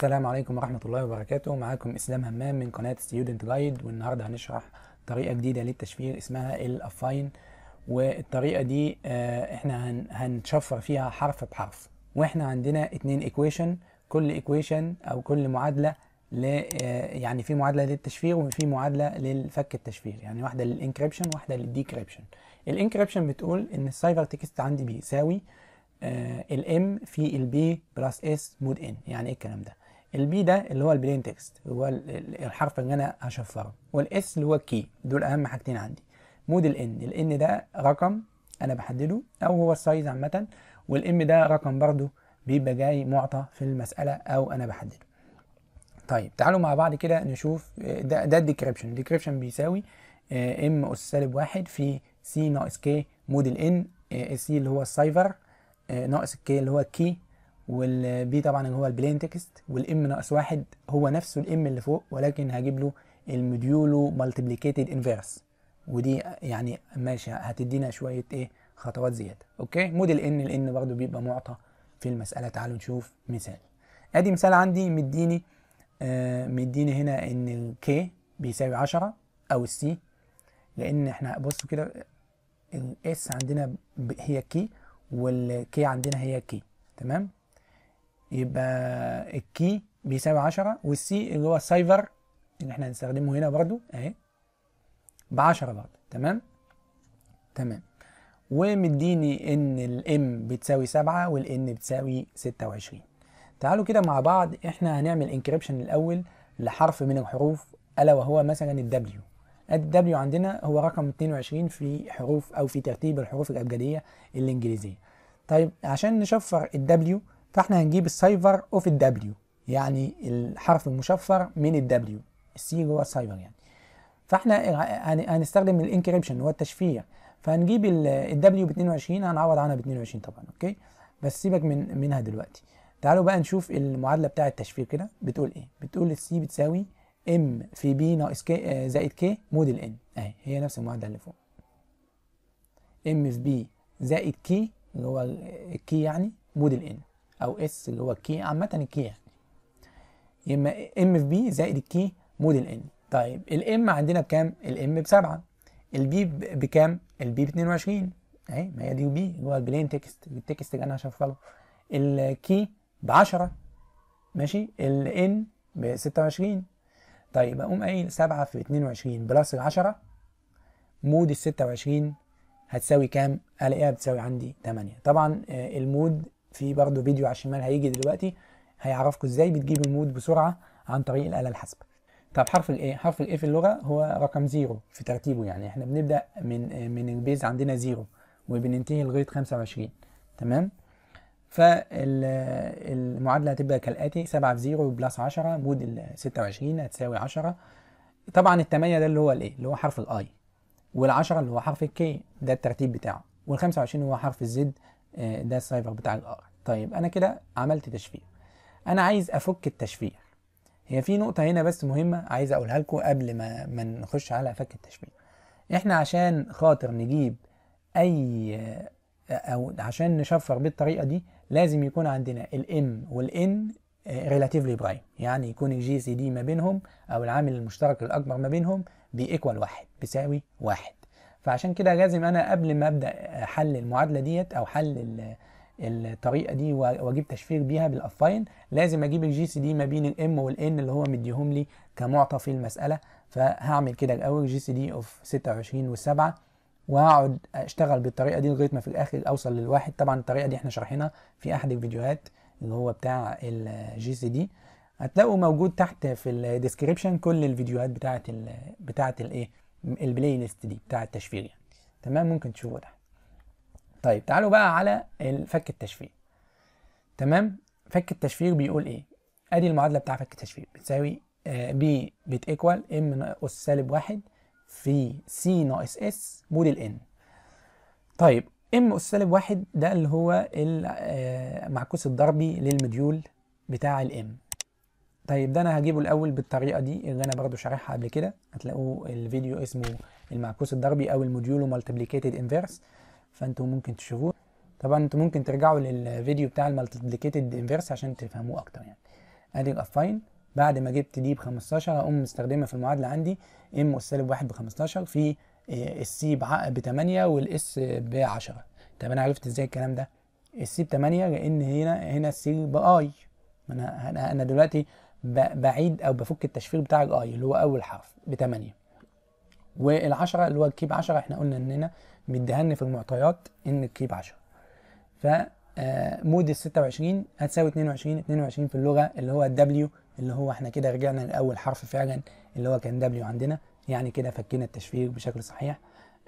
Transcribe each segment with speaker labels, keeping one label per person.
Speaker 1: السلام عليكم ورحمة الله وبركاته معاكم إسلام همام من قناة ستودنت جايد والنهاردة هنشرح طريقة جديدة للتشفير اسمها الأفاين والطريقة دي آه، احنا هنشفر فيها حرف بحرف واحنا عندنا اتنين ايكويشن كل ايكويشن او كل معادلة ل آه، يعني في معادلة للتشفير وفي معادلة للفك التشفير يعني واحدة للانكريبشن واحدة للديكريبشن الانكريبشن بتقول ان السايبر تكست عندي بيساوي آه، الام في البي بلس اس مود ان يعني ايه الكلام ده البي ده اللي هو البلين تكست هو الحرف اللي انا هشفره والاس اللي هو الكي دول اهم حاجتين عندي مود الان الان ده رقم انا بحدده او هو السايز عامه والام ده رقم برده بيبقى جاي معطى في المساله او انا بحدده طيب تعالوا مع بعض كده نشوف ده ده الديكريبشن الديكريبشن بيساوي ام آه، اس سالب واحد في سي ناقص كي مود الان السي آه، اللي هو السايفر آه، ناقص الكي اللي هو الكي والبي طبعا اللي هو البلين تكست والام ناقص واحد هو نفسه الام اللي فوق ولكن هجيب له الموديولو مالتيبليكيتد انفيرس ودي يعني ماشي هتدينا شويه ايه خطوات زياده اوكي موديل ان الان برضو بيبقى معطى في المساله تعالوا نشوف مثال ادي مثال عندي مديني آه مديني هنا ان الكي بيساوي 10 او السي لان احنا بصوا كده الاس عندنا هي كي والكي عندنا هي كي تمام يبقى الكي بيساوي 10 والسي اللي هو السايفر اللي احنا هنستخدمه هنا برضو اهي ب 10 برضو تمام تمام ومديني ان الام بتساوي 7 والان بتساوي 26 تعالوا كده مع بعض احنا هنعمل انكريبشن الاول لحرف من الحروف الا وهو مثلا الدبليو الدبليو عندنا هو رقم 22 في حروف او في ترتيب الحروف الابجديه الانجليزيه طيب عشان نشفر الدبليو فاحنا هنجيب السايفر اوف الدبليو يعني الحرف المشفر من الدبليو السي جوه السايفر يعني فاحنا هنستخدم الانكريبشن اللي هو التشفير فهنجيب الدبليو ب 22 هنعوض عنها ب 22 طبعا اوكي بس سيبك من منها دلوقتي تعالوا بقى نشوف المعادله بتاعه التشفير كده بتقول ايه بتقول السي بتساوي ام في بي ناقص كي آه، زائد كي مود ان اهي هي نفس المعادله اللي فوق ام في بي زائد كي اللي هو الكي يعني مود ان او اس اللي هو الكي عامه الكي يعني اما ام في بي زائد الكي مود الان طيب الام عندنا بكام؟ الام بسبعه البي بكام؟ البي ب 22 اهي ما هي دي وبي اللي هو البلين تكست التكست اللي انا هشغله الكي ب 10 ماشي الان ب 26 طيب اقوم قايل 7 في 22 بلس 10 مود ال 26 هتساوي كام؟ الاقيها بتساوي عندي 8 طبعا آه، المود في برضه فيديو على الشمال هيجي دلوقتي هيعرفكم ازاي بتجيب المود بسرعه عن طريق الآلة الحاسبة طب حرف الاي حرف الاي في اللغه هو رقم زيرو في ترتيبه يعني احنا بنبدا من من البيز عندنا زيرو وبننتهي لغايه 25 تمام فالمعادله هتبقى كالاتي 7 في 0 بلس 10 مود ال 26 هتساوي 10 طبعا 8 ده اللي هو الايه اللي هو حرف الاي وال10 اللي هو حرف الكي ده الترتيب بتاعه وال25 هو حرف الزد آه، ده السايفر بتاع الار آه، طيب انا كده عملت تشفير انا عايز افك التشفير هي في نقطه هنا بس مهمه عايز اقولها لكم قبل ما ما نخش على فك التشفير احنا عشان خاطر نجيب اي آه، او عشان نشفر بالطريقه دي لازم يكون عندنا الام والان ريلاتيفلي برايم يعني يكون الجي سي دي ما بينهم او العامل المشترك الاكبر ما بينهم بيكوال واحد بيساوي واحد فعشان كده لازم انا قبل ما ابدا حل المعادله ديت او حل الطريقه دي واجيب تشفير بيها بالافاين لازم اجيب الجي سي دي ما بين الام والان اللي هو مديهم لي كمعطى في المساله فهعمل كده الاول جي سي دي اوف 26 و7 وهقعد اشتغل بالطريقه دي لغايه ما في الاخر اوصل للواحد طبعا الطريقه دي احنا شرحناها في احد الفيديوهات اللي هو بتاع الجي سي دي هتلاقوا موجود تحت في الديسكريبشن كل الفيديوهات بتاعه بتاعه الايه البلاي ليست دي بتاع التشفير يعني تمام ممكن تشوفه تحت طيب تعالوا بقى على فك التشفير تمام فك التشفير بيقول ايه ادي المعادله بتاع فك التشفير بتساوي ب آه، بي بت ايكوال ام ناقص سالب واحد في سي ناقص اس ال ان طيب ام اس سالب واحد ده اللي هو المعكوس آه، الضربي للمديول بتاع الام طيب ده انا هجيبه الاول بالطريقه دي اللي انا برضو شارحها قبل كده هتلاقوه الفيديو اسمه المعكوس الضربي او الموديولو مالتبليكيتد انفيرس فانتوا ممكن تشوفوه طبعا انتوا ممكن ترجعوا للفيديو بتاع المالتيبليكيتد انفيرس عشان تفهموه اكتر يعني ادي الافاين بعد ما جبت دي ب 15 هقوم مستخدمها في المعادله عندي ام اس سالب 1 ب 15 في السي ب 8 والاس ب 10 طب انا عرفت ازاي الكلام ده السي ب 8 لان هنا هنا السي باي انا انا دلوقتي بعيد او بفك التشفير بتاع الاي اللي هو اول حرف ب 8 وال10 اللي هو الكيب 10 احنا قلنا اننا مديهالنا في المعطيات ان الكيب 10 ف آه، مود ال 26 هتساوي 22 22 في اللغه اللي هو الدبليو اللي هو احنا كده رجعنا لاول حرف فعلا اللي هو كان دبليو عندنا يعني كده فكينا التشفير بشكل صحيح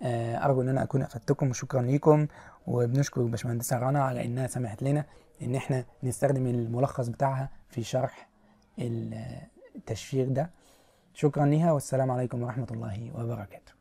Speaker 1: آه، ارجو ان انا اكون افدتكم وشكرا ليكم وبنشكر الباشمهندسه رنا على انها سمحت لنا ان احنا نستخدم الملخص بتاعها في شرح التشفير ده شكرا ليها والسلام عليكم ورحمة الله وبركاته